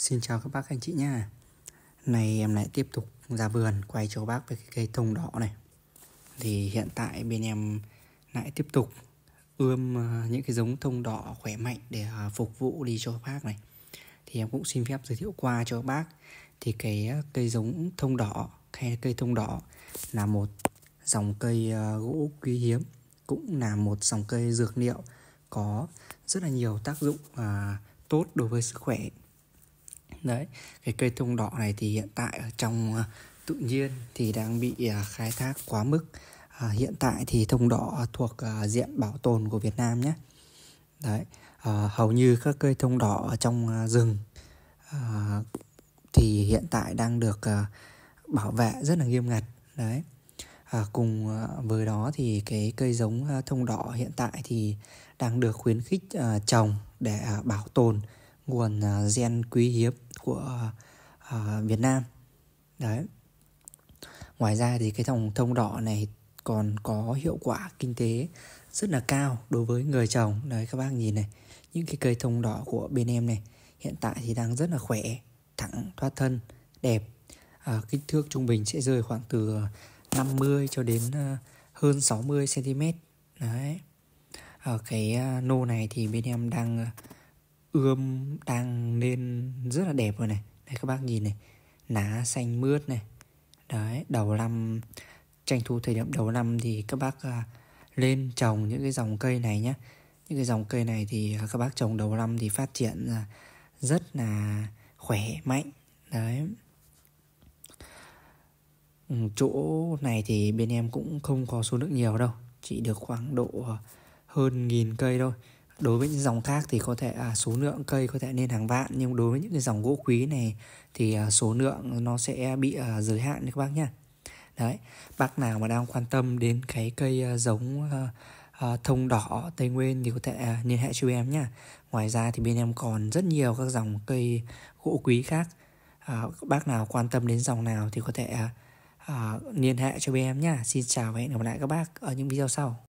Xin chào các bác anh chị nha Này em lại tiếp tục ra vườn quay cho bác về cái cây thông đỏ này Thì hiện tại bên em lại tiếp tục ươm ờ, những cái giống thông đỏ khỏe mạnh để ờ, phục vụ đi cho bác này Thì em cũng xin phép giới thiệu qua cho bác Thì cái ờ, cây giống thông đỏ hay cây thông đỏ là một dòng cây gỗ quý hiếm Cũng là một dòng cây dược liệu có rất là nhiều tác dụng tốt đối với sức khỏe đấy cái cây thông đỏ này thì hiện tại ở trong ờ, tự nhiên thì đang bị ờ, khai thác quá mức à, hiện tại thì thông đỏ thuộc diện bảo tồn của Việt Nam nhé đấy à, hầu như các cây thông đỏ ở trong rừng à, thì hiện tại đang được à, bảo vệ rất là nghiêm ngặt đấy à, cùng với đó thì cái cây giống thông đỏ hiện tại thì đang được khuyến khích à, trồng để à, bảo tồn nguồn à, gen quý hiếm của à, Việt Nam đấy ngoài ra thì cái thông thông đỏ này còn có hiệu quả kinh tế rất là cao đối với người trồng đấy các bác nhìn này những cái cây thông đỏ của bên em này hiện tại thì đang rất là khỏe thẳng thoát thân đẹp à, kích thước trung bình sẽ rơi khoảng từ 50 à, cho đến hơn 60 cm đấy ở cái nô này thì bên em đang ươm đang lên rất là đẹp rồi này đây các bác nhìn này Lá xanh mướt này Đấy đầu năm Tranh thủ thời điểm đầu năm thì các bác uh, lên trồng những cái dòng cây này nhé Những cái dòng cây này thì à, các bác trồng đầu năm thì phát triển uh, rất là khỏe mạnh Đấy ừ, Chỗ này thì bên em cũng không có số lượng nhiều đâu Chỉ được khoảng độ hơn nghìn cây thôi đối với những dòng khác thì có thể à, số lượng cây có thể lên hàng vạn nhưng đối với những cái dòng gỗ quý này thì à, số lượng nó sẽ bị à, giới hạn đấy các bác nhá đấy bác nào mà đang quan tâm đến cái cây à, giống à, à, thông đỏ tây nguyên thì có thể à, liên hệ cho em nhá ngoài ra thì bên em còn rất nhiều các dòng cây gỗ quý khác à, bác nào quan tâm đến dòng nào thì có thể à, à, liên hệ cho bên em nhá xin chào và hẹn gặp lại các bác ở những video sau